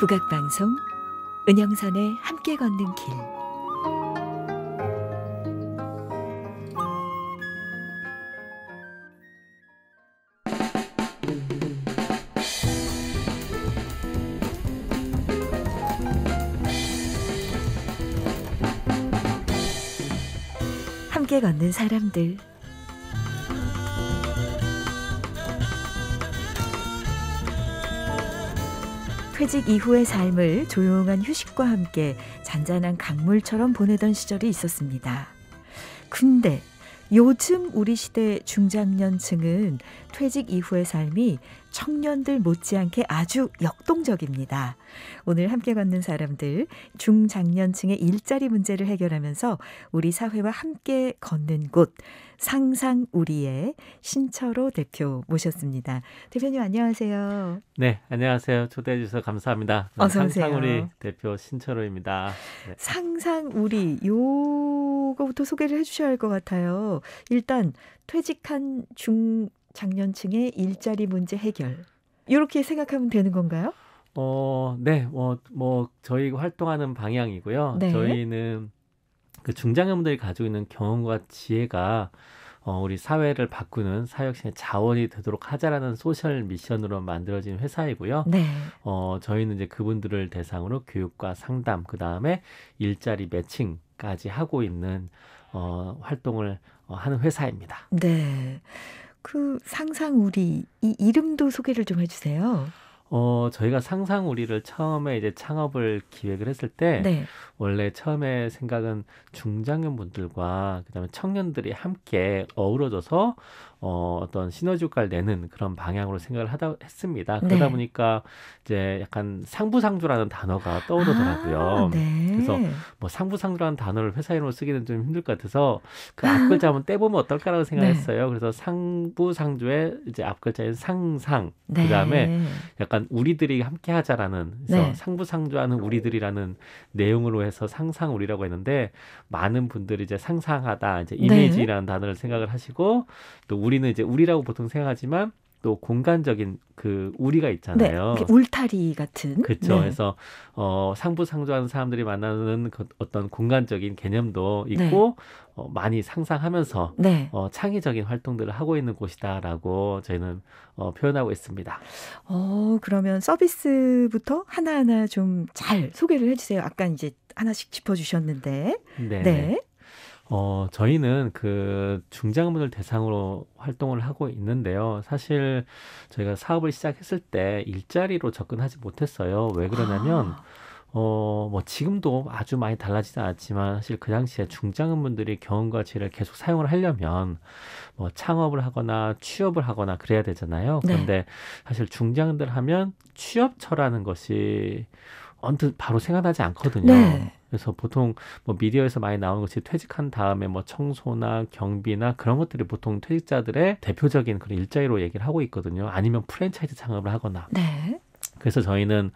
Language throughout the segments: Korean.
국악방송 은영선의 함께 걷는 길 함께 걷는 사람들 퇴직 이후의 삶을 조용한 휴식과 함께 잔잔한 강물처럼 보내던 시절이 있었습니다. 근데 요즘 우리 시대 중장년층은 퇴직 이후의 삶이 청년들 못지않게 아주 역동적입니다. 오늘 함께 걷는 사람들, 중장년층의 일자리 문제를 해결하면서 우리 사회와 함께 걷는 곳, 상상 우리의 신철호 대표 모셨습니다. 대표님 안녕하세요. 네, 안녕하세요. 초대해 주셔서 감사합니다. 네, 어서 오세요. 상상 우리 대표 신철호입니다. 네. 상상 우리 요거부터 소개를 해 주셔야 할 것 같아요. 일단 퇴직한 중 장년층의 일자리 문제 해결 이렇게 생각하면 되는 건가요? 어, 네, 뭐, 뭐 저희 활동하는 방향이고요. 네. 저희는 그 중장년분들이 가지고 있는 경험과 지혜가 어, 우리 사회를 바꾸는 사역신의 자원이 되도록 하자라는 소셜 미션으로 만들어진 회사이고요. 네. 어, 저희는 이제 그분들을 대상으로 교육과 상담, 그 다음에 일자리 매칭까지 하고 있는 어, 활동을 어, 하는 회사입니다. 네. 그 상상우리 이 이름도 소개를 좀 해주세요. 어, 저희가 상상우리를 처음에 이제 창업을 기획을 했을 때 네. 원래 처음에 생각은 중장년 분들과 그다음에 청년들이 함께 어우러져서 어, 어떤 시너지 효과를 내는 그런 방향으로 생각을 하다 했습니다. 네. 그러다 네. 보니까 이제 약간 상부상조라는 단어가 떠오르더라고요. 아, 네. 그래서 뭐 상부상조라는 단어를 회사 이름으로 쓰기는 좀 힘들 것 같아서 그 앞글자 한번 떼보면 어떨까라고 네. 생각했어요. 그래서 상부상조의 이제 앞글자인 상상 네. 그다음에 약간 그러 우리들이 함께 하자라는 네. 상부상조하는 우리들이라는 내용으로 해서 상상우리라고 했는데 많은 분들이 이제 상상하다 이제 네. 이미지라는 네. 단어를 생각을 하시고 또 우리는 이제 우리라고 보통 생각하지만 또 공간적인 그 우리가 있잖아요. 네, 울타리 같은. 그렇죠. 네. 그래서 어 상부 상조하는 사람들이 만나는 그 어떤 공간적인 개념도 있고 네. 어, 많이 상상하면서 네. 어, 창의적인 활동들을 하고 있는 곳이다라고 저희는 어, 표현하고 있습니다. 어 그러면 서비스부터 하나하나 좀 잘 소개를 해주세요. 아까 이제 하나씩 짚어주셨는데. 네. 어, 저희는 그 중장분을 대상으로 활동을 하고 있는데요. 사실 저희가 사업을 시작했을 때 일자리로 접근하지 못했어요. 왜 그러냐면, 아. 어, 뭐 지금도 아주 많이 달라지진 않았지만 사실 그 당시에 중장분들이 경험과 지혜를 계속 사용을 하려면 뭐 창업을 하거나 취업을 하거나 그래야 되잖아요. 네. 그런데 사실 중장들 하면 취업처라는 것이 언뜻 바로 생각나지 않거든요. 네. 그래서 보통 뭐 미디어에서 많이 나오는 것이 퇴직한 다음에 뭐 청소나 경비나 그런 것들이 보통 퇴직자들의 대표적인 그런 일자리로 얘기를 하고 있거든요. 아니면 프랜차이즈 창업을 하거나. 네. 그래서 저희는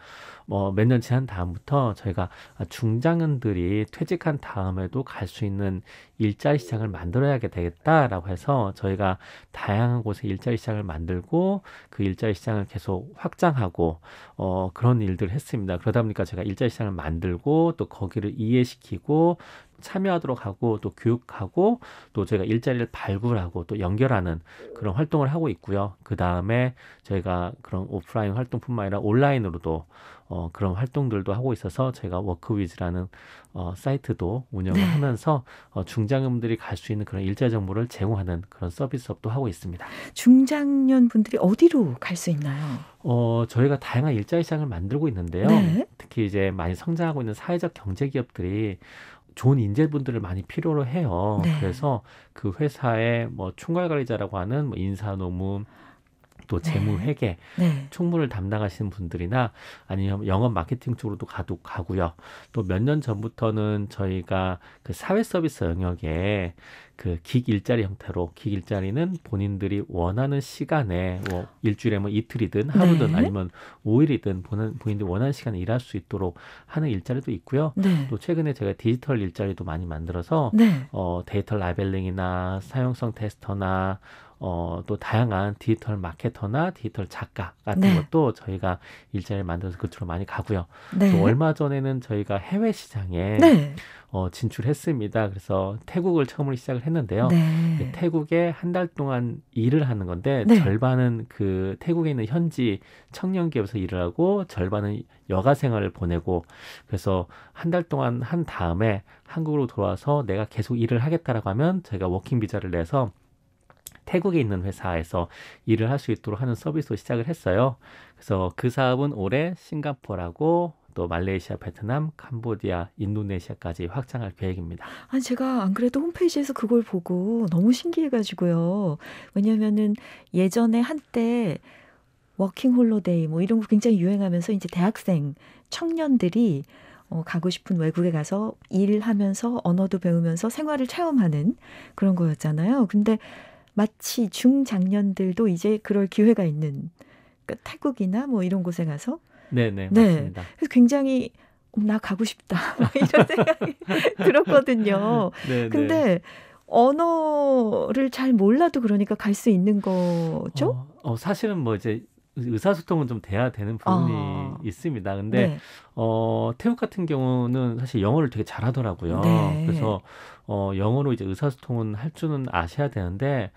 뭐몇년 지난 다음부터 저희가 중장년들이 퇴직한 다음에도 갈 수 있는 일자리 시장을 만들어야 되겠다라고 해서 저희가 다양한 곳에 일자리 시장을 만들고 그 일자리 시장을 계속 확장하고 어, 그런 일들을 했습니다. 그러다 보니까 제가 일자리 시장을 만들고 또 거기를 이해시키고 참여하도록 하고 또 교육하고 또 저희가 일자리를 발굴하고 또 연결하는 그런 활동을 하고 있고요. 그 다음에 저희가 그런 오프라인 활동뿐만 아니라 온라인으로도 어, 그런 활동들도 하고 있어서 제가 워크위즈라는 어, 사이트도 운영을 네. 하면서 어, 중장년들이 갈 수 있는 그런 일자 정보를 제공하는 그런 서비스업도 하고 있습니다. 중장년 분들이 어디로 갈 수 있나요? 어, 저희가 다양한 일자리 시장을 만들고 있는데요. 네. 특히 이제 많이 성장하고 있는 사회적 경제 기업들이 좋은 인재분들을 많이 필요로 해요. 네. 그래서 그 회사의 뭐 총괄 관리자라고 하는 뭐 인사 노무 또 네. 재무 회계, 네. 네. 총무를 담당하시는 분들이나 아니면 영업 마케팅 쪽으로도 가도 가고요. 또 몇 년 전부터는 저희가 그 사회 서비스 영역에 그킥 일자리 형태로 킥 일자리는 본인들이 원하는 시간에 뭐 일주일에 뭐 이틀이든 하루든 네. 아니면 오일이든 보는 본인들이 원하는 시간에 일할 수 있도록 하는 일자리도 있고요. 네. 또 최근에 제가 디지털 일자리도 많이 만들어서 네. 어 데이터 라벨링이나 사용성 테스터나 어, 또 다양한 디지털 마케터나 디지털 작가 같은 네. 것도 저희가 일자리를 만들어서 그쪽으로 많이 가고요. 네. 또 얼마 전에는 저희가 해외 시장에 네. 어, 진출했습니다. 그래서 태국을 처음으로 시작을 했는데요. 네. 예, 태국에 한 달 동안 일을 하는 건데 네. 절반은 그 태국에 있는 현지 청년 기업에서 일을 하고 절반은 여가 생활을 보내고 그래서 한 달 동안 한 다음에 한국으로 돌아와서 내가 계속 일을 하겠다라고 하면 저희가 워킹 비자를 내서 태국에 있는 회사에서 일을 할 수 있도록 하는 서비스로 시작을 했어요. 그래서 그 사업은 올해 싱가포르하고 또 말레이시아, 베트남, 캄보디아, 인도네시아까지 확장할 계획입니다. 아 제가 안 그래도 홈페이지에서 그걸 보고 너무 신기해가지고요. 왜냐면은 예전에 한때 워킹 홀로데이 뭐 이런 거 굉장히 유행하면서 이제 대학생 청년들이 어, 가고 싶은 외국에 가서 일하면서 언어도 배우면서 생활을 체험하는 그런 거였잖아요. 근데 마치 중장년들도 이제 그럴 기회가 있는 그러니까 태국이나 뭐 이런 곳에 가서 네네 네. 맞습니다. 그래서 굉장히 음, 나 가고 싶다 이런 생각이 들었거든요. 네네. 근데 언어를 잘 몰라도 그러니까 갈 수 있는 거죠? 어, 어, 사실은 뭐 이제 의사소통은 좀 돼야 되는 아. 부분이 아. 있습니다. 근데 네. 어, 태국 같은 경우는 사실 영어를 되게 잘하더라고요. 네. 그래서 어, 영어로 이제 의사소통은 할 줄은 아셔야 되는데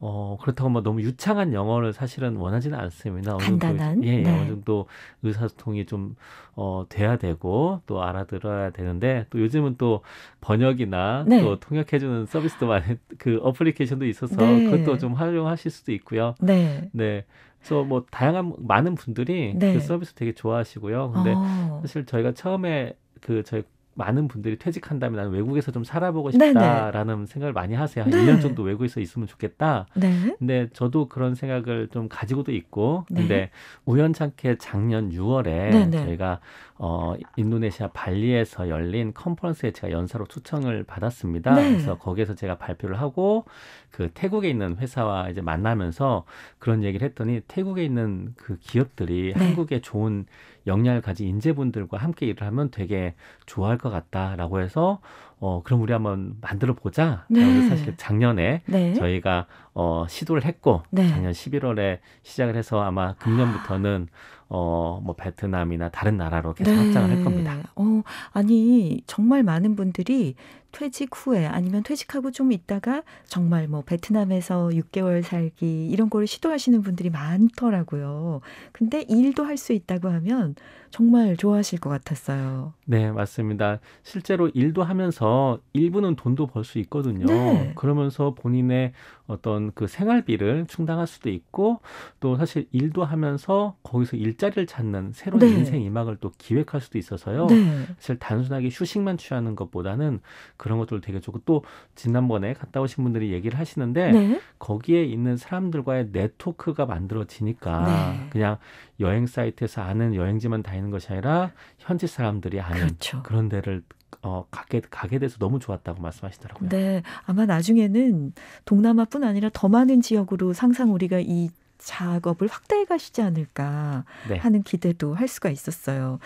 어, 그렇다고 막 뭐 너무 유창한 영어를 사실은 원하지는 않습니다. 간단한. 예, 예 네. 어느 정도 의사소통이 좀, 어, 돼야 되고, 또 알아들어야 되는데, 또 요즘은 또 번역이나 네. 또 통역해주는 서비스도 많이, 그 어플리케이션도 있어서 네. 그것도 좀 활용하실 수도 있고요. 네. 네. 그래서 뭐 다양한, 많은 분들이 네. 그 서비스 되게 좋아하시고요. 근데 아. 사실 저희가 처음에 그 저희 많은 분들이 퇴직한다면 나는 외국에서 좀 살아보고 네, 네. 싶다라는 네네. 생각을 많이 하세요. 한 네. 1년 정도 외국에서 있으면 좋겠다. 네. 근데 저도 그런 생각을 좀 가지고도 있고 네. 근데 네. 우연찮게 작년 6월에 네네. 저희가 어 인도네시아 발리에서 열린 컨퍼런스에 제가 연사로 초청을 받았습니다. 네. 그래서 거기에서 제가 발표를 하고 그 태국에 있는 회사와 이제 만나면서 그런 얘기를 했더니 태국에 있는 그 기업들이 한국에 좋은 영향을 가진 인재분들과 함께 일을 하면 되게 좋아할 것 같다라고 해서 어, 그럼 우리 한번 만들어 보자. 네. 사실 작년에 네. 저희가 어, 시도를 했고 네. 작년 11월에 시작을 해서 아마 금년부터는 아. 어, 뭐 베트남이나 다른 나라로 계속 네. 확장을 할 겁니다. 어, 아니 정말 많은 분들이 퇴직 후에 아니면 퇴직하고 좀 있다가 정말 뭐 베트남에서 6개월 살기 이런 거를 시도하시는 분들이 많더라고요. 근데 일도 할 수 있다고 하면 정말 좋아하실 것 같았어요. 네, 맞습니다. 실제로 일도 하면서 일부는 돈도 벌 수 있거든요. 네. 그러면서 본인의 어떤 그 생활비를 충당할 수도 있고 또 사실 일도 하면서 거기서 일자리를 찾는 새로운 네. 인생 이막을 또 기획할 수도 있어서요. 네. 사실 단순하게 휴식만 취하는 것보다는 그런 것들 되게 좋고 또 지난번에 갔다 오신 분들이 얘기를 하시는데 네. 거기에 있는 사람들과의 네트워크가 만들어지니까 네. 그냥 여행 사이트에서 아는 여행지만 다니는 것이 아니라 현지 사람들이 아는 그렇죠. 그런 데를 어, 가게, 가게 돼서 너무 좋았다고 말씀하시더라고요. 네. 아마 나중에는 동남아뿐 아니라 더 많은 지역으로 상상 우리가 이 작업을 확대해 가시지 않을까 네. 하는 기대도 할 수가 있었어요.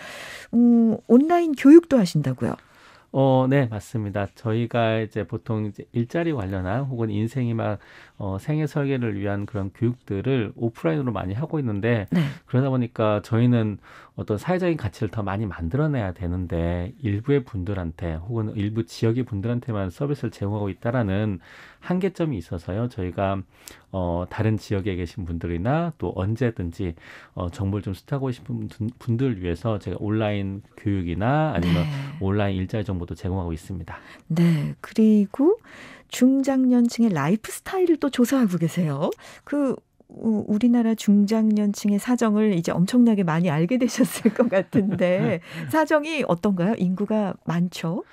음, 온라인 교육도 하신다고요? 어, 네, 맞습니다. 저희가 이제 보통 이제 일자리 관련한 혹은 인생이 막 어, 생애 설계를 위한 그런 교육들을 오프라인으로 많이 하고 있는데 네. 그러다 보니까 저희는 어떤 사회적인 가치를 더 많이 만들어내야 되는데 일부의 분들한테 혹은 일부 지역의 분들한테만 서비스를 제공하고 있다라는 한계점이 있어서요. 저희가 어, 다른 지역에 계신 분들이나 또 언제든지 어, 정보를 좀 수탁하고 싶은 분들 위해서 제가 온라인 교육이나 아니면 네. 온라인 일자리 정보도 제공하고 있습니다. 네. 그리고 중장년층의 라이프 스타일을 또 조사하고 계세요. 그 우리나라 중장년층의 사정을 이제 엄청나게 많이 알게 되셨을 것 같은데 사정이 어떤가요? 인구가 많죠?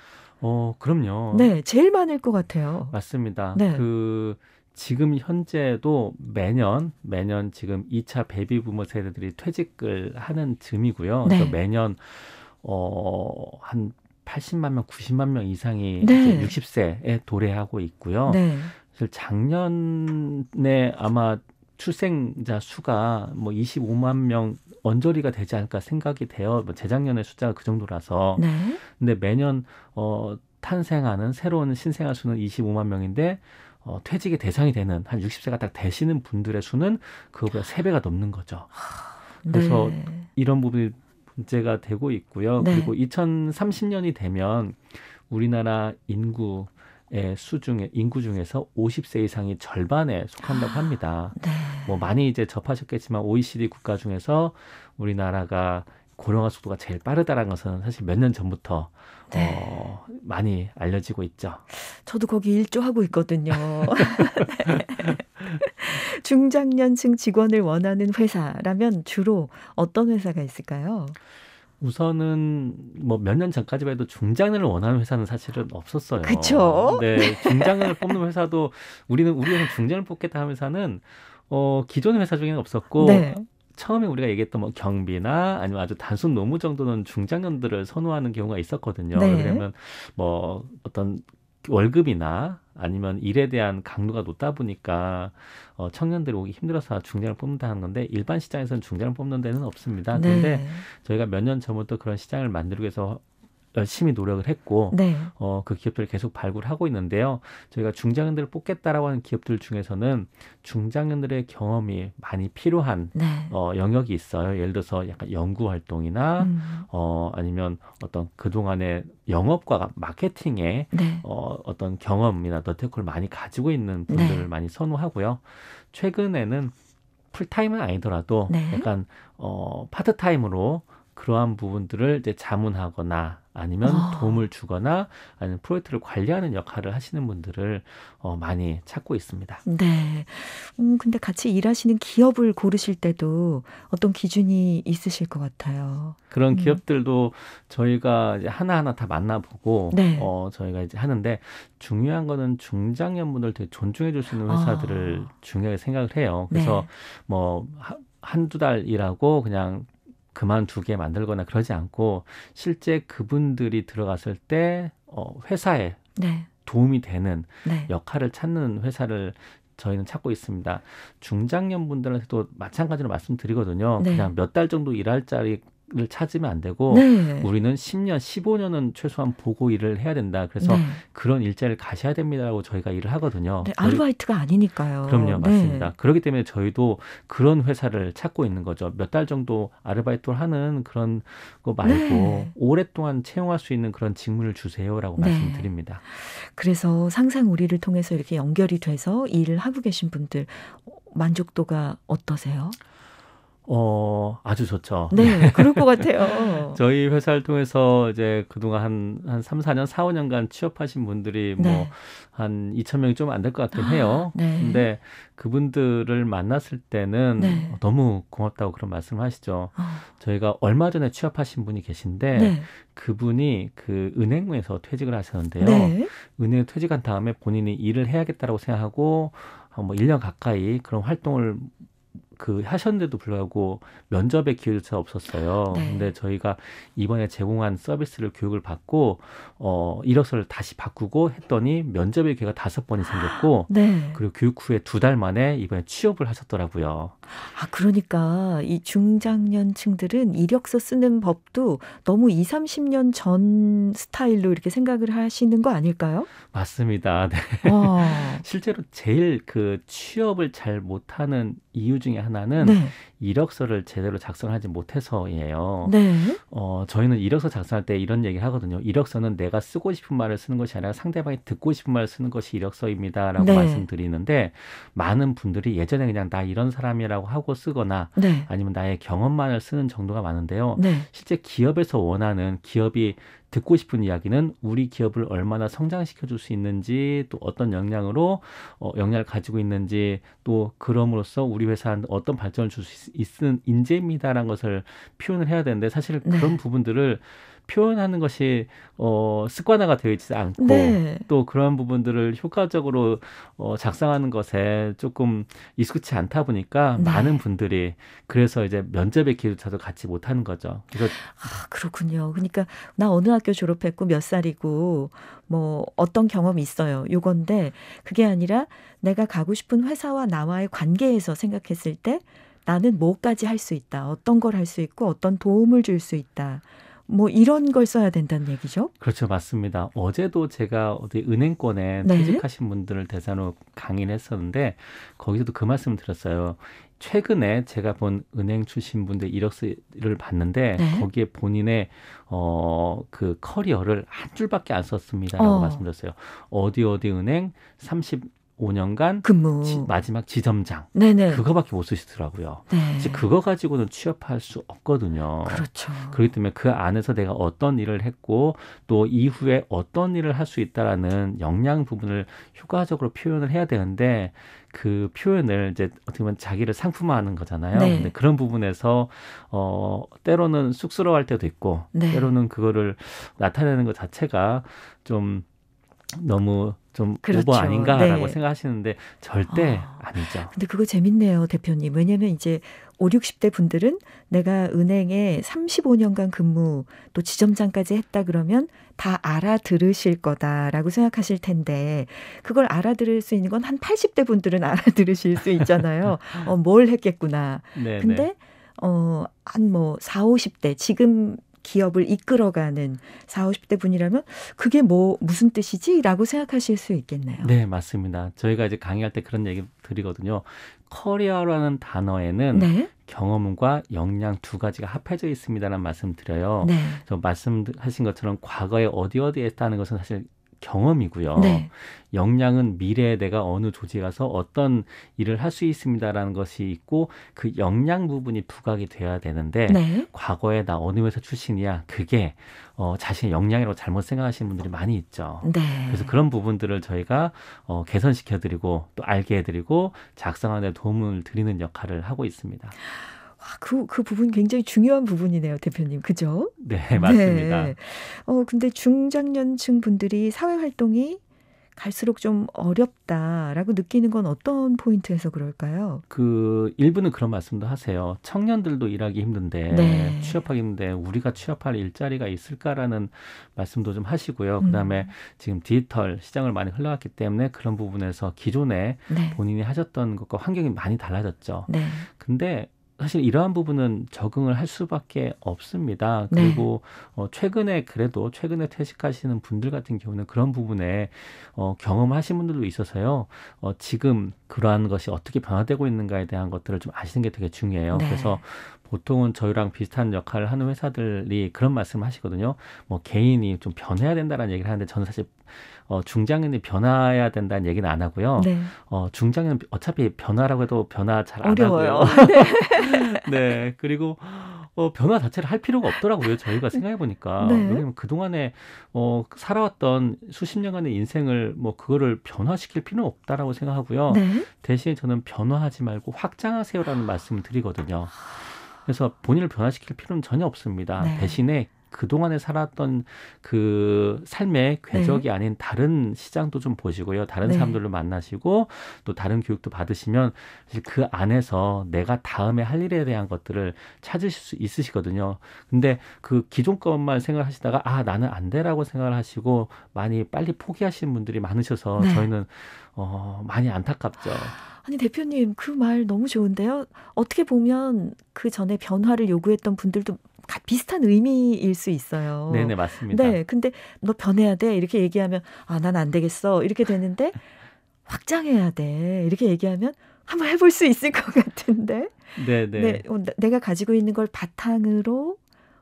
어, 그럼요. 네, 제일 많을 것 같아요. 맞습니다. 네. 그 지금 현재도 매년 매년 지금 2차 베이비 부모 세대들이 퇴직을 하는 즈이고요 음 네. 매년 어한 80만 명, 90만 명 이상이 네. 60세에 도래하고 있고요. 네. 사실 작년에 아마 출생자 수가 뭐 25만 명 언저리가 되지 않을까 생각이 돼요. 뭐 재작년의 숫자가 그 정도라서. 네. 근데 매년 어 탄생하는 새로운 신생아 수는 25만 명인데 어, 퇴직의 대상이 되는 한 60세가 딱 되시는 분들의 수는 그거보다 3배가 넘는 거죠. 그래서 네. 이런 부분이 문 제가 되고 있고요. 네. 그리고 2030년이 되면 우리나라 인구 의수 중에 인구 중에서 50세 이상이 절반에 속한다고 아, 합니다. 네. 뭐 많이 이제 접하셨겠지만 OECD 국가 중에서 우리나라가 고령화 속도가 제일 빠르다라는 것은 사실 몇 년 전부터 네. 어, 많이 알려지고 있죠. 저도 거기 일조하고 있거든요. 네. 중장년층 직원을 원하는 회사라면 주로 어떤 회사가 있을까요? 우선은 뭐 몇 년 전까지만 도 중장년을 원하는 회사는 사실은 없었어요. 그렇죠. 네, 중장년을 뽑는 회사도 우리는 우리 회사 중장년 뽑겠다 하는 회사는 어 기존 회사 중에는 없었고 네. 처음에 우리가 얘기했던 뭐 경비나 아니면 아주 단순 노무 정도는 중장년들을 선호하는 경우가 있었거든요. 네. 그러면 뭐 어떤 월급이나 아니면 일에 대한 강도가 높다 보니까 어, 청년들이 오기 힘들어서 중장을 뽑는다 하는 건데 일반 시장에서는 중장을 뽑는 데는 없습니다. 네. 그런데 저희가 몇 년 전부터 그런 시장을 만들기 위해서 열심히 어, 노력을 했고 네. 어, 그 기업들을 계속 발굴하고 있는데요. 저희가 중장년들을 뽑겠다라고 하는 기업들 중에서는 중장년들의 경험이 많이 필요한 네. 어, 영역이 있어요. 예를 들어서 약간 연구 활동이나 음. 어, 아니면 어떤 그동안의 영업과 마케팅에 네. 어, 어떤 경험이나 너테크를 많이 가지고 있는 네. 분들을 많이 선호하고요. 최근에는 풀타임은 아니더라도 네. 약간 어, 파트타임으로 그러한 부분들을 이제 자문하거나 아니면 아. 도움을 주거나 아니면 프로젝트를 관리하는 역할을 하시는 분들을 어, 많이 찾고 있습니다. 네. 음, 근데 같이 일하시는 기업을 고르실 때도 어떤 기준이 있으실 것 같아요. 그런 음. 기업들도 저희가 이제 하나하나 다 만나보고 네. 어, 저희가 이제 하는데 중요한 거는 중장년분들 되게 존중해 줄 수 있는 아. 회사들을 아. 중요하게 생각을 해요. 그래서 네. 뭐 한두 달 일하고 그냥 그만두게 만들거나 그러지 않고 실제 그분들이 들어갔을 때 어, 회사에 네. 도움이 되는 네. 역할을 찾는 회사를 저희는 찾고 있습니다. 중장년 분들한테도 마찬가지로 말씀드리거든요. 네. 그냥 몇 달 정도 일할 자리 직을 찾으면 안 되고 네. 우리는 10년, 15년은 최소한 보고 일을 해야 된다. 그래서 네. 그런 일자를 리 가셔야 됩니다라고 저희가 일을 하거든요. 네, 아르바이트가 저희, 아니니까요. 그럼요, 네. 맞습니다. 그렇기 때문에 저희도 그런 회사를 찾고 있는 거죠. 몇 달 정도 아르바이트를 하는 그런 거 말고 네. 오랫동안 채용할 수 있는 그런 직무를 주세요라고 네. 말씀드립니다. 그래서 상상 우리를 통해서 이렇게 연결이 돼서 일을 하고 계신 분들 만족도가 어떠세요? 어, 아주 좋죠. 네, 네. 그럴 것 같아요. 저희 회사를 통해서 이제 그동안 한, 한 3, 4년, 4, 5년간 취업하신 분들이 뭐 네. 뭐, 한 2,000명이 좀 안 될 것 같긴 해요. 아, 네. 근데 그분들을 만났을 때는 네. 너무 고맙다고 그런 말씀 을 하시죠. 어. 저희가 얼마 전에 취업하신 분이 계신데, 네. 그분이 그 은행에서 퇴직을 하셨는데요. 네. 은행 퇴직한 다음에 본인이 일을 해야겠다라고 생각하고, 뭐 1년 가까이 그런 활동을 그 하셨는데도 불구하고 면접의 기회도 잘 없었어요. 네. 근데 저희가 이번에 제공한 서비스를 교육을 받고 어 이력서를 다시 바꾸고 했더니 면접의 기회가 다섯 번이 생겼고 네. 그리고 교육 후에 두 달 만에 이번에 취업을 하셨더라고요. 아 그러니까 이 중장년층들은 이력서 쓰는 법도 너무 2, 30년 전 스타일로 이렇게 생각을 하시는 거 아닐까요? 맞습니다. 네. 실제로 제일 그 취업을 잘 못하는 이유 중에 하나 하나는 네. 이력서를 제대로 작성하지 못해서예요. 네. 어, 저희는 이력서 작성할 때 이런 얘기를 하거든요. 이력서는 내가 쓰고 싶은 말을 쓰는 것이 아니라 상대방이 듣고 싶은 말을 쓰는 것이 이력서입니다라고 네. 말씀드리는데 많은 분들이 예전에 그냥 나 이런 사람이라고 하고 쓰거나 네. 아니면 나의 경험만을 쓰는 정도가 많은데요. 네. 실제 기업에서 원하는 기업이 듣고 싶은 이야기는 우리 기업을 얼마나 성장시켜 줄 수 있는지 또 어떤 역량으로 어, 역량을 가지고 있는지 또 그럼으로써 우리 회사한테 어떤 발전을 줄수 있은 인재입니다라는 것을 표현을 해야 되는데 사실 네. 그런 네. 부분들을 표현하는 것이 어, 습관화가 되어 있지 않고 네. 또그러한 부분들을 효과적으로 어, 작성하는 것에 조금 익숙치 않다 보니까 네. 많은 분들이 그래서 이제 면접의 기회조차도 갖지 못하는 거죠. 그래서 아, 그렇군요. 그러니까 나 어느 학교 졸업했고 몇 살이고 뭐 어떤 경험이 있어요. 요건데 그게 아니라 내가 가고 싶은 회사와 나와의 관계에서 생각했을 때 나는 뭐까지 할 수 있다. 어떤 걸 할 수 있고 어떤 도움을 줄 수 있다. 뭐 이런 걸 써야 된다는 얘기죠? 그렇죠, 맞습니다. 어제도 제가 어디 은행권에 네. 퇴직하신 분들을 대상으로 강의를 했었는데 거기서도 그 말씀을 드렸어요. 최근에 제가 본 은행 출신 분들 이력서를 봤는데 네. 거기에 본인의 어그 커리어를 한 줄밖에 안 썼습니다라고 어. 말씀드렸어요. 어디 어디 은행 30 5년간 근무 지, 마지막 지점장 네네. 그거밖에 못 쓰시더라고요. 네. 그거 가지고는 취업할 수 없거든요. 그렇죠. 그렇기 때문에 그 안에서 내가 어떤 일을 했고 또 이후에 어떤 일을 할 수 있다라는 역량 부분을 효과적으로 표현을 해야 되는데 그 표현을 이제 어떻게 보면 자기를 상품화하는 거잖아요. 네. 근데 그런 부분에서 어 때로는 쑥스러워할 때도 있고 네. 때로는 그거를 나타내는 것 자체가 좀 너무 좀 그렇죠. 오버 아닌가라고 네. 생각하시는데 절대 아, 아니죠. 근데 그거 재밌네요, 대표님. 왜냐면 하 이제 5, 60대 분들은 내가 은행에 35년간 근무 또 지점장까지 했다 그러면 다 알아들으실 거다라고 생각하실 텐데 그걸 알아들을 수 있는 건 한 80대 분들은 알아들으실 수 있잖아요. 어, 뭘 했겠구나. 네, 네. 근데 어, 한 뭐 4, 50대 지금 기업을 이끌어가는 40, 50대 분이라면 그게 뭐 무슨 뜻이지? 라고 생각하실 수 있겠네요. 네, 맞습니다. 저희가 이제 강의할 때 그런 얘기 드리거든요. 커리어라는 단어에는 네? 경험과 역량 두 가지가 합해져 있습니다라는 말씀 드려요. 네. 말씀하신 것처럼 과거에 어디 어디에 했다는 것은 사실 경험이고요. 네. 역량은 미래에 내가 어느 조직에 가서 어떤 일을 할 수 있습니다라는 것이 있고 그 역량 부분이 부각이 돼야 되는데 네. 과거에 나 어느 회사 출신이야 그게 어, 자신의 역량이라고 잘못 생각하시는 분들이 많이 있죠. 네. 그래서 그런 부분들을 저희가 어, 개선시켜드리고 또 알게 해드리고 작성하는 데 도움을 드리는 역할을 하고 있습니다. 그, 그 부분 굉장히 중요한 부분이네요, 대표님. 그죠? 네, 맞습니다. 네. 어, 근데 중장년층 분들이 사회활동이 갈수록 좀 어렵다라고 느끼는 건 어떤 포인트에서 그럴까요? 그 일부는 그런 말씀도 하세요. 청년들도 일하기 힘든데 네. 취업하기 힘든데 우리가 취업할 일자리가 있을까라는 말씀도 좀 하시고요. 음. 그다음에 음. 지금 디지털 시장을 많이 흘러갔기 때문에 그런 부분에서 기존에 네. 본인이 하셨던 것과 환경이 많이 달라졌죠. 네. 근데 사실 이러한 부분은 적응을 할 수밖에 없습니다. 네. 그리고 네. 어, 최근에 그래도 최근에 퇴직하시는 분들 같은 경우는 그런 부분에 어, 경험하신 분들도 있어서요. 어, 지금 그러한 것이 어떻게 변화되고 있는가에 대한 것들을 좀 아시는 게 되게 중요해요. 네. 그래서 보통은 저희랑 비슷한 역할을 하는 회사들이 그런 말씀을 하시거든요. 뭐 개인이 좀 변해야 된다라는 얘기를 하는데 저는 사실 어, 중장년이 변화해야 된다는 얘기는 안 하고요. 네. 어, 중장년 어차피 변화라고 해도 변화 잘 안 하고요. 네. 네. 그리고 어, 변화 자체를 할 필요가 없더라고요. 저희가 생각해 보니까 네. 왜냐면 그 동안에 어, 살아왔던 수십 년간의 인생을 뭐 그거를 변화시킬 필요는 없다라고 생각하고요. 네. 대신 저는 변화하지 말고 확장하세요라는 말씀을 드리거든요. 그래서 본인을 변화시킬 필요는 전혀 없습니다. 네. 대신에 그동안에 살았던 그 삶의 궤적이 네. 아닌 다른 시장도 좀 보시고요. 다른 네. 사람들로 만나시고 또 다른 교육도 받으시면 그 안에서 내가 다음에 할 일에 대한 것들을 찾으실 수 있으시거든요. 근데 그 기존 것만 생각하시다가 아, 나는 안 돼라고 생각을 하시고 많이 빨리 포기하시는 분들이 많으셔서 네. 저희는 어, 많이 안타깝죠. 아니 대표님 그 말 너무 좋은데요. 어떻게 보면 그 전에 변화를 요구했던 분들도 비슷한 의미일 수 있어요. 네네 맞습니다. 네, 근데 너 변해야 돼 이렇게 얘기하면 아 난 안 되겠어 이렇게 되는데 확장해야 돼 이렇게 얘기하면 한번 해볼 수 있을 것 같은데. 네네. 네, 어, 내가 가지고 있는 걸 바탕으로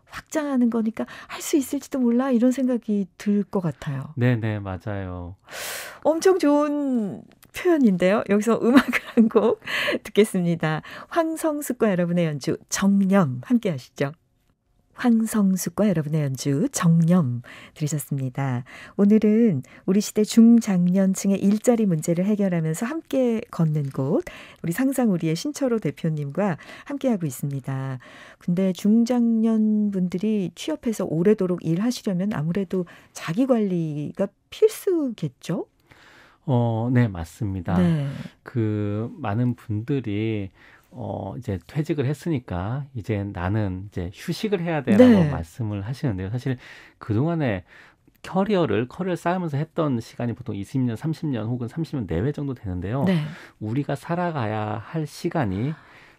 확장하는 거니까 할 수 있을지도 몰라 이런 생각이 들 것 같아요. 네네 맞아요. 엄청 좋은 표현인데요. 여기서 음악을 한 곡 듣겠습니다. 황성숙과 여러분의 연주 정념 함께 하시죠. 황성숙과 여러분의 연주 정념 들으셨습니다. 오늘은 우리 시대 중장년층의 일자리 문제를 해결하면서 함께 걷는 곳 우리 상상 우리의 신철호 대표님과 함께하고 있습니다. 근데 중장년 분들이 취업해서 오래도록 일하시려면 아무래도 자기 관리가 필수겠죠? 어, 네, 맞습니다. 네. 그 많은 분들이 어, 이제 퇴직을 했으니까 이제 나는 이제 휴식을 해야 돼라고 네. 말씀을 하시는데요. 사실 그동안에 커리어를 커리어 쌓으면서 했던 시간이 보통 20년, 30년 혹은 30년 내외 정도 되는데요. 네. 우리가 살아가야 할 시간이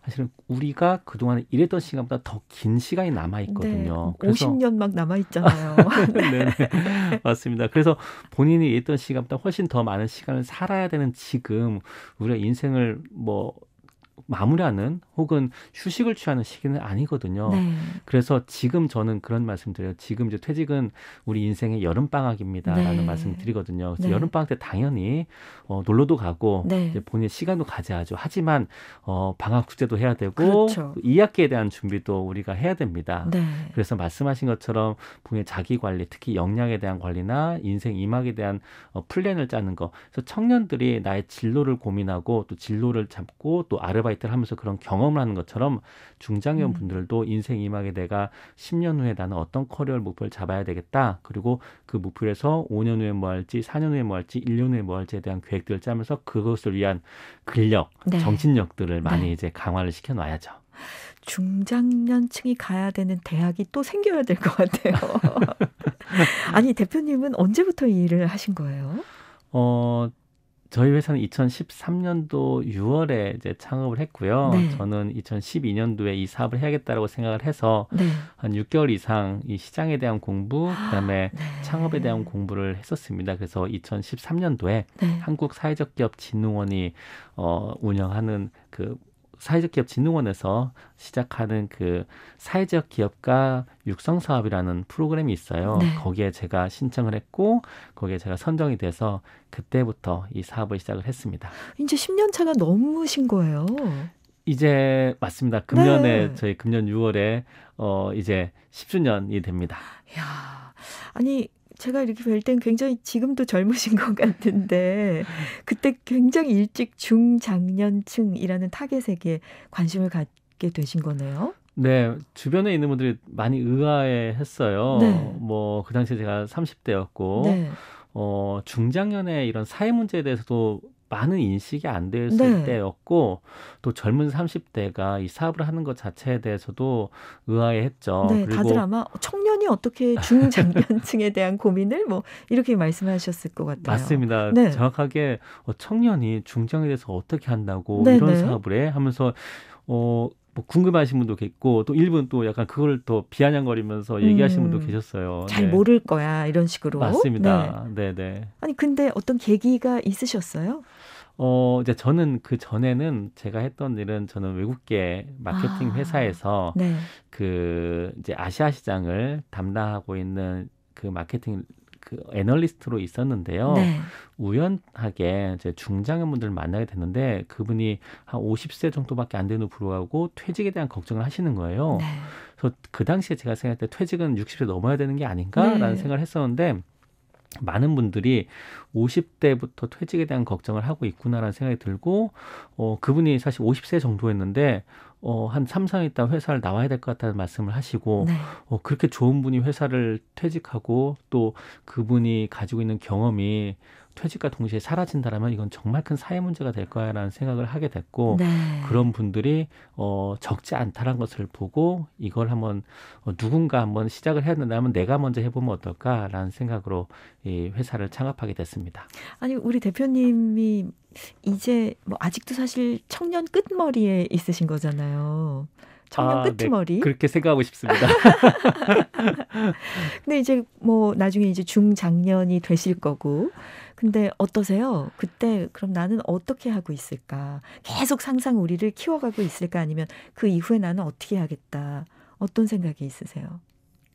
사실은 우리가 그동안 일했던 시간보다 더 긴 시간이 남아 있거든요. 네, 50년 막 남아 있잖아요. 네, 네, 맞습니다. 그래서 본인이 일했던 시간보다 훨씬 더 많은 시간을 살아야 되는 지금 우리가 인생을 뭐 마무리하는 혹은 휴식을 취하는 시기는 아니거든요. 네. 그래서 지금 저는 그런 말씀드려요. 지금 이제 퇴직은 우리 인생의 여름 방학입니다라는 네. 말씀드리거든요. 그 네. 여름 방학 때 당연히 어, 놀러도 가고 네. 이제 본인의 시간도 가져야죠. 하지만 어, 방학 숙제도 해야 되고 그렇죠. 2학기에 그 대한 준비도 우리가 해야 됩니다. 네. 그래서 말씀하신 것처럼 본인의 자기 관리, 특히 역량에 대한 관리나 인생 임학에 대한 어, 플랜을 짜는 거. 그래서 청년들이 나의 진로를 고민하고 또 진로를 잡고 또 아르바이트를 하면서 그런 경험 경험을 하는 것처럼 중장년 음. 분들도 인생 이막에 내가 10년 후에 나는 어떤 커리어 를 목표를 잡아야 되겠다. 그리고 그 목표에서 5년 후에 뭐 할지, 4년 후에 뭐 할지, 1년 후에 뭐 할지에 대한 계획들을 짜면서 그것을 위한 근력, 네. 정신력들을 많이 네. 이제 강화를 시켜 놔야죠. 중장년층이 가야 되는 대학이 또 생겨야 될 것 같아요. 아니 대표님은 언제부터 이 일을 하신 거예요? 어 저희 회사는 2013년도 6월에 이제 창업을 했고요. 네. 저는 2012년도에 이 사업을 해야겠다라고 생각을 해서 네. 한 6개월 이상 이 시장에 대한 공부, 그다음에 아, 네. 창업에 대한 공부를 했었습니다. 그래서 2013년도에 한국 사회적 기업 진흥원이 어 운영하는 그 사회적 기업 진흥원에서 시작하는 그 사회적 기업과 육성 사업이라는 프로그램이 있어요. 네. 거기에 제가 신청을 했고 거기에 제가 선정이 돼서 그때부터 이 사업을 시작을 했습니다. 이제 10년 차가 넘으신 거예요. 이제 맞습니다. 금년에 네. 저희 금년 6월에 어 이제 10주년이 됩니다. 야. 아니 제가 이렇게 뵐 땐 굉장히 지금도 젊으신 것 같은데 그때 굉장히 일찍 중장년층이라는 타겟에게 관심을 갖게 되신 거네요. 네, 주변에 있는 분들이 많이 의아해 했어요. 네. 뭐, 그 당시에 제가 30대였고, 네. 어, 중장년의 이런 사회 문제에 대해서도 많은 인식이 안 되었을 네. 때였고 또 젊은 30대가 이 사업을 하는 것 자체에 대해서도 의아해했죠. 네, 그리고 다들 아마 청년이 어떻게 중장년층에 대한 고민을 뭐 이렇게 말씀하셨을 것 같아요. 맞습니다. 네. 정확하게 어, 청년이 중장에 대해서 어떻게 한다고 네, 이런 네. 사업을 해 하면서 어뭐 궁금하신 분도 계시고 또 일부는 또 약간 그걸 또 비아냥거리면서 음. 얘기하시는 분도 계셨어요. 잘 네. 모를 거야 이런 식으로. 맞습니다. 네. 네. 네 아니 근데 어떤 계기가 있으셨어요? 어 이제 저는 그 전에는 제가 했던 일은 저는 외국계 마케팅 아, 회사에서 네. 그 이제 아시아 시장을 담당하고 있는 그 마케팅 그 애널리스트로 있었는데요. 네. 우연하게 이제 중장년 분들 을 만나게 됐는데 그분이 한 50세 정도밖에 안 되는 불구하고 퇴직에 대한 걱정을 하시는 거예요. 네. 그래서 그 당시에 제가 생각할 때 퇴직은 60세 넘어야 되는 게 아닌가라는 네. 생각을 했었는데 많은 분들이 50대부터 퇴직에 대한 걱정을 하고 있구나라는 생각이 들고 어 그분이 사실 50세 정도였는데 어, 한 3, 4년 있다 회사를 나와야 될 것 같다는 말씀을 하시고, 네. 어, 그렇게 좋은 분이 회사를 퇴직하고 또 그분이 가지고 있는 경험이 퇴직과 동시에 사라진다라면 이건 정말 큰 사회 문제가 될 거야라는 생각을 하게 됐고 네. 그런 분들이 어 적지 않다라는 것을 보고 이걸 한번 어, 누군가 한번 시작을 해야 된다면 내가 먼저 해보면 어떨까라는 생각으로 이 회사를 창업하게 됐습니다. 아니 우리 대표님이 이제 뭐 아직도 사실 청년 끝머리에 있으신 거잖아요. 정년 아, 트머리 네. 그렇게 생각하고 싶습니다. 근데 이제 뭐 나중에 이제 중장년이 되실 거고 근데 어떠세요? 그때 그럼 나는 어떻게 하고 있을까? 계속 상상 우리를 키워가고 있을까 아니면 그 이후에 나는 어떻게 하겠다? 어떤 생각이 있으세요?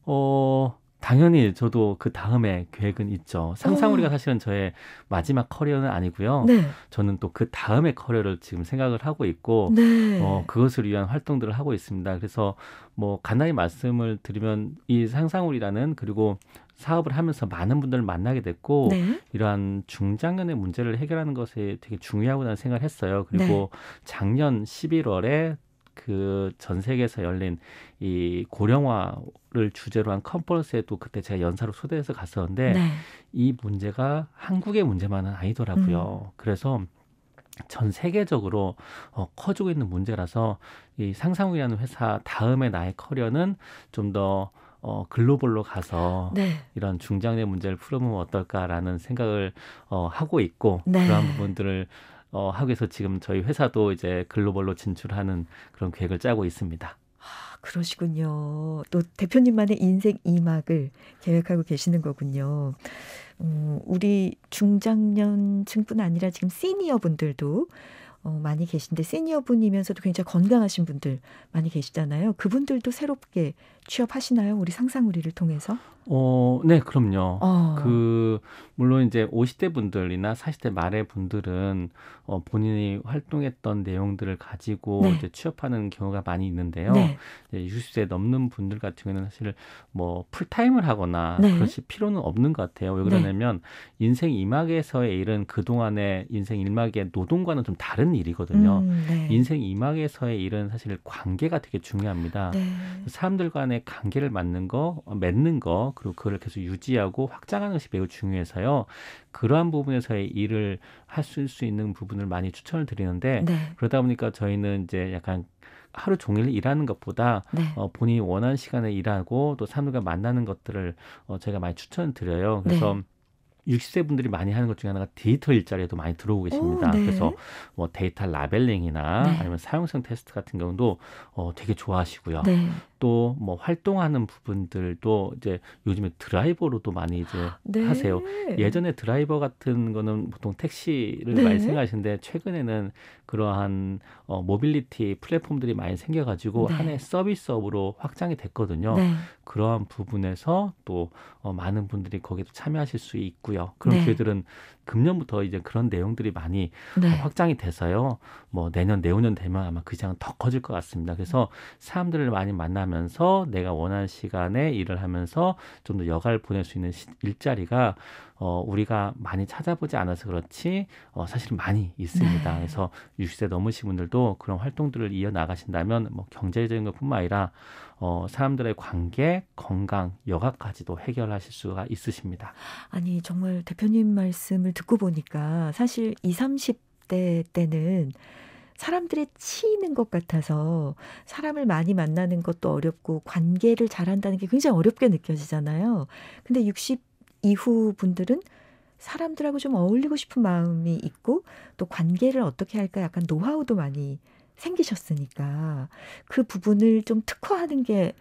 어 당연히 저도 그 다음에 계획은 있죠. 상상우리가 음. 사실은 저의 마지막 커리어는 아니고요. 네. 저는 또 그 다음에 커리어를 지금 생각을 하고 있고 네. 어, 그것을 위한 활동들을 하고 있습니다. 그래서 뭐 간단히 말씀을 드리면 이 상상우리라는 그리고 사업을 하면서 많은 분들을 만나게 됐고 네. 이러한 중장년의 문제를 해결하는 것에 되게 중요하다는 생각을 했어요. 그리고 네. 작년 11월에 그전 세계에서 열린 이 고령화를 주제로 한 컨퍼런스에도 그때 제가 연사로 초대해서 갔었는데 네. 이 문제가 한국의 문제만은 아니더라고요. 음. 그래서 전 세계적으로 어, 커지고 있는 문제라서 이 상상이라는 회사 다음에 나의 커리어는 좀 더 어, 글로벌로 가서 네. 이런 중장년 문제를 풀어보면 어떨까라는 생각을 어, 하고 있고 네. 그러한 부분들을 어, 하고 해서 지금 저희 회사도 이제 글로벌로 진출하는 그런 계획을 짜고 있습니다. 아, 그러시군요. 또 대표님만의 인생 2막을 계획하고 계시는 거군요. 음, 우리 중장년층뿐 아니라 지금 시니어 분들도 어, 많이 계신데 시니어 분이면서도 굉장히 건강하신 분들 많이 계시잖아요. 그분들도 새롭게 취업하시나요? 우리 상상우리를 통해서? 어, 네, 그럼요. 어. 그 물론 이제 50대 분들이나 40대 말의 분들은 어, 본인이 활동했던 내용들을 가지고 네. 이제 취업하는 경우가 많이 있는데요. 네. 이제 60세 넘는 분들 같은 경우는 사실 뭐 풀타임을 하거나 네. 그렇지 필요는 없는 것 같아요. 왜 그러냐면 네. 인생 2막에서의 일은 그동안의 인생 1막의 노동과는 좀 다른 일이거든요. 음, 네. 인생 2막에서의 일은 사실 관계가 되게 중요합니다. 네. 사람들 간의 간의 관계를 맞는 거, 어, 맺는 거, 그리고 그걸 계속 유지하고 확장하는 것이 매우 중요해서요. 그러한 부분에서의 일을 할 수 있는 부분을 많이 추천을 드리는데 네. 그러다 보니까 저희는 이제 약간 하루 종일 일하는 것보다 네. 어, 본인이 원하는 시간에 일하고 또 사람들과 만나는 것들을 어, 제가 많이 추천드려요. 네. 그래서 네. 60세 분들이 많이 하는 것 중에 하나가 데이터 일자리에도 많이 들어오고 계십니다. 오, 네. 그래서 뭐 데이터 라벨링이나 네. 아니면 사용성 테스트 같은 경우도 어, 되게 좋아하시고요. 네. 또뭐 활동하는 부분들도 이제 요즘에 드라이버로도 많이 이제 네. 하세요. 예전에 드라이버 같은 거는 보통 택시를 네. 말씀하시는데 최근에는 그러한 어, 모빌리티 플랫폼들이 많이 생겨가지고 네. 하나 서비스업으로 확장이 됐거든요. 네. 그러한 부분에서 또 어, 많은 분들이 거기도 참여하실 수 있고요. 그런 네. 기회들은 금년부터 이제 그런 내용들이 많이 네. 확장이 돼서요. 뭐 내년 내후년 되면 아마 그 시장은 더 커질 것 같습니다. 그래서 사람들을 많이 만나면서 내가 원하는 시간에 일을 하면서 좀 더 여가를 보낼 수 있는 시, 일자리가 어, 우리가 많이 찾아보지 않아서 그렇지 어, 사실 많이 있습니다. 네. 그래서 60세 넘으신 분들도 그런 활동들을 이어 나가신다면 뭐 경제적인 것뿐만 아니라 어, 사람들의 관계, 건강, 여가까지도 해결하실 수가 있으십니다. 아니 정말 대표님 말씀을 듣고 보니까 사실 20, 30대 때는 사람들의 치이는 것 같아서 사람을 많이 만나는 것도 어렵고 관계를 잘한다는 게 굉장히 어렵게 느껴지잖아요. 근데 60 이후 분들은 사람들하고 좀 어울리고 싶은 마음이 있고 또 관계를 어떻게 할까 약간 노하우도 많이 생기셨으니까 그 부분을 좀 특화하는 게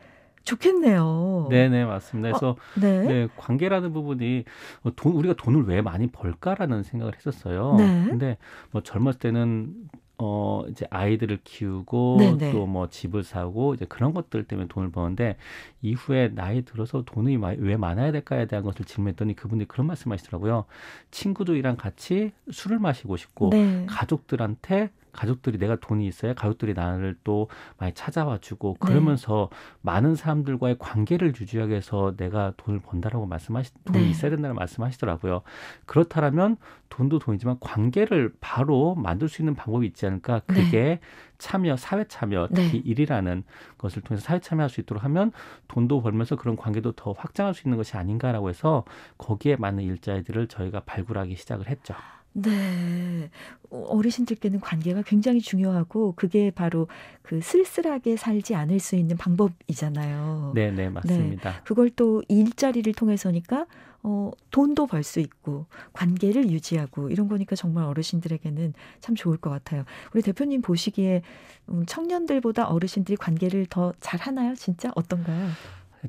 좋겠네요. 네네 맞습니다. 어, 그래서 어, 네. 네. 관계라는 부분이 뭐 돈 우리가 돈을 왜 많이 벌까라는 생각을 했었어요. 네. 근데 뭐 젊었을 때는 어 이제 아이들을 키우고 또 뭐 집을 사고 이제 그런 것들 때문에 돈을 버는데 이후에 나이 들어서 돈이 왜 많아야 될까에 대한 것을 질문했더니 그분이 그런 말씀하시더라고요. 친구들이랑 같이 술을 마시고 싶고 네. 가족들한테 가족들이 내가 돈이 있어야 가족들이 나를 또 많이 찾아와 주고 네. 그러면서 네. 많은 사람들과의 관계를 유지하기 위해서 내가 돈을 번다라고 말씀하시 돈이 네. 있어야 된다는 말씀하시더라고요. 그렇다면 돈도 돈이지만 관계를 바로 만들 수 있는 방법이 있지 않을까? 네. 그게 네. 참여, 사회 참여, 네. 특히 일이라는 것을 통해서 사회 참여할 수 있도록 하면 돈도 벌면서 그런 관계도 더 확장할 수 있는 것이 아닌가라고 해서 거기에 많은 일자리들을 저희가 발굴하기 시작을 했죠. 네. 어, 어르신들께는 관계가 굉장히 중요하고 그게 바로 그 쓸쓸하게 살지 않을 수 있는 방법이잖아요. 네, 네, 맞습니다. 네, 그걸 또 일자리를 통해서니까 어, 돈도 벌 수 있고 관계를 유지하고 이런 거니까 정말 어르신들에게는 참 좋을 것 같아요. 우리 대표님 보시기에 음, 청년들보다 어르신들이 관계를 더 잘하나요? 진짜 어떤가요?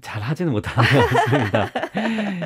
잘 하지는 못하는 것 같습니다.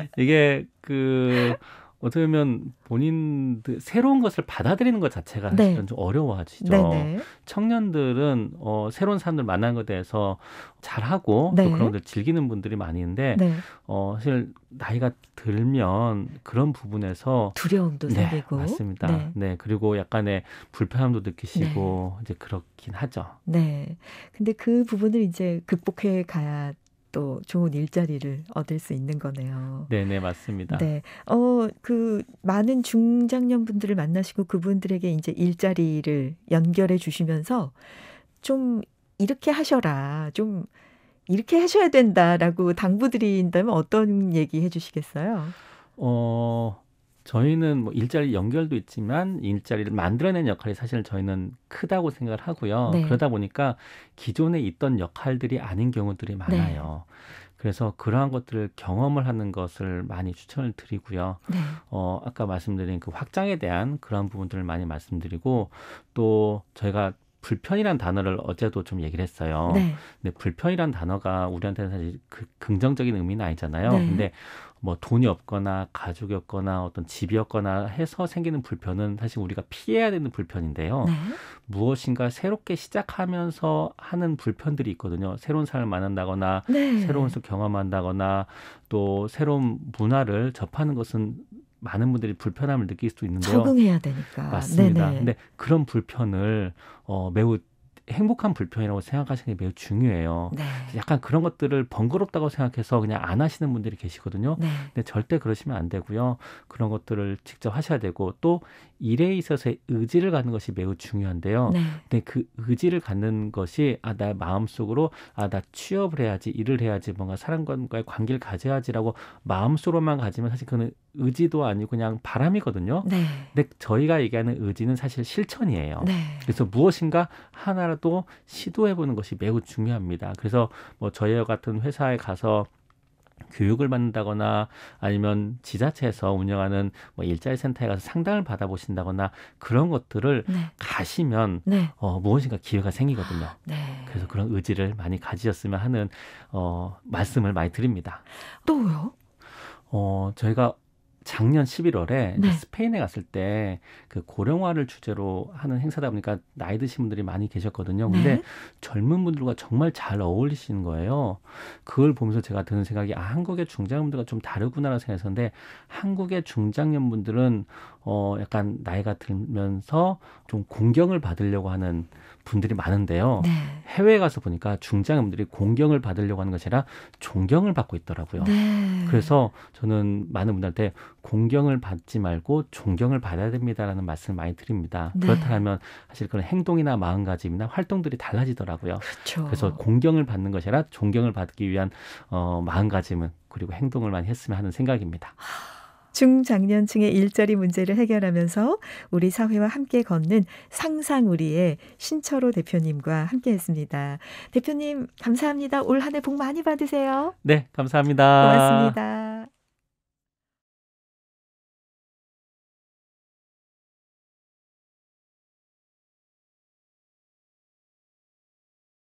이게 그 어떻게 보면 본인들 새로운 것을 받아들이는 것 자체가 네. 사실은 좀 어려워지죠. 네네. 청년들은 어, 새로운 사람들 만나는 것에 대해서 잘하고 네. 또 그런 것들 즐기는 분들이 많이 있는데 네. 어, 사실 나이가 들면 그런 부분에서 두려움도 네, 생기고 맞습니다. 네. 네. 그리고 약간의 불편함도 느끼시고 네. 이제 그렇긴 하죠. 네. 근데 그 부분을 이제 극복해 가야 또 좋은 일자리를 얻을 수 있는 거네요. 네, 네, 맞습니다. 네. 어, 그 많은 중장년 분들을 만나시고 그분들에게 이제 일자리를 연결해 주시면서 좀 이렇게 하셔라. 좀 이렇게 하셔야 된다라고 당부 드린다면 어떤 얘기 해 주시겠어요? 어, 저희는 뭐 일자리 연결도 있지만 일자리를 만들어내는 역할이 사실 저희는 크다고 생각을 하고요. 네. 그러다 보니까 기존에 있던 역할들이 아닌 경우들이 네. 많아요. 네. 그래서 그러한 것들을 경험을 하는 것을 많이 추천을 드리고요. 네. 어, 아까 말씀드린 그 확장에 대한 그런 부분들을 많이 말씀드리고 또 저희가 불편이란 단어를 어제도 좀 얘기를 했어요. 네. 근데 불편이란 단어가 우리한테는 사실 그 긍정적인 의미는 아니잖아요. 네. 근데 뭐 돈이 없거나 가족이 없거나 어떤 집이 없거나 해서 생기는 불편은 사실 우리가 피해야 되는 불편인데요. 네. 무엇인가 새롭게 시작하면서 하는 불편들이 있거든요. 새로운 사람을 만난다거나 네. 새로운 것을 경험한다거나 또 새로운 문화를 접하는 것은 많은 분들이 불편함을 느낄 수도 있는데요. 적응해야 되니까. 맞습니다. 네네. 근데 그런 불편을 어, 매우 행복한 불편이라고 생각하시는 게 매우 중요해요. 네. 약간 그런 것들을 번거롭다고 생각해서 그냥 안 하시는 분들이 계시거든요. 네. 근데 절대 그러시면 안 되고요. 그런 것들을 직접 하셔야 되고 또 일에 있어서의 의지를 갖는 것이 매우 중요한데요. 네. 근데 그 의지를 갖는 것이 아, 나 마음속으로 아, 나 취업을 해야지, 일을 해야지, 뭔가 사람과의 관계를 가져야지라고 마음속으로만 가지면 사실 그는 의지도 아니고 그냥 바람이거든요. 네. 근데 저희가 얘기하는 의지는 사실 실천이에요. 네. 그래서 무엇인가 하나라도 시도해 보는 것이 매우 중요합니다. 그래서 뭐 저희 와 같은 회사에 가서 교육을 받는다거나 아니면 지자체에서 운영하는 뭐 일자리 센터에 가서 상담을 받아보신다거나 그런 것들을 네. 가시면 네. 어, 무엇인가 기회가 생기거든요. 아, 네. 그래서 그런 의지를 많이 가지셨으면 하는 어, 말씀을 많이 드립니다. 또요? 어, 저희가 작년 11월에 네. 스페인에 갔을 때 그 고령화를 주제로 하는 행사다 보니까 나이 드신 분들이 많이 계셨거든요. 네. 근데 네. 젊은 분들과 정말 잘 어울리시는 거예요. 그걸 보면서 제가 드는 생각이 아, 한국의 중장년들과 분좀 다르구나라고 생각했었는데 한국의 중장년분들은 어 약간 나이가 들면서 좀 공경을 받으려고 하는 분들이 많은데요. 네. 해외에 가서 보니까 중장염들이 공경을 받으려고 하는 것이 아니라 존경을 받고 있더라고요. 네. 그래서 저는 많은 분들한테 공경을 받지 말고 존경을 받아야 됩니다라는 말씀을 많이 드립니다. 네. 그렇다면 사실 그런 행동이나 마음가짐이나 활동들이 달라지더라고요. 그렇죠. 그래서 공경을 받는 것이 아니라 존경을 받기 위한 어, 마음가짐은 그리고 행동을 많이 했으면 하는 생각입니다. 하... 중장년층의 일자리 문제를 해결하면서 우리 사회와 함께 걷는 상상 우리의 신철호 대표님과 함께 했습니다. 대표님 감사합니다. 올 한 해 복 많이 받으세요. 네, 감사합니다. 고맙습니다.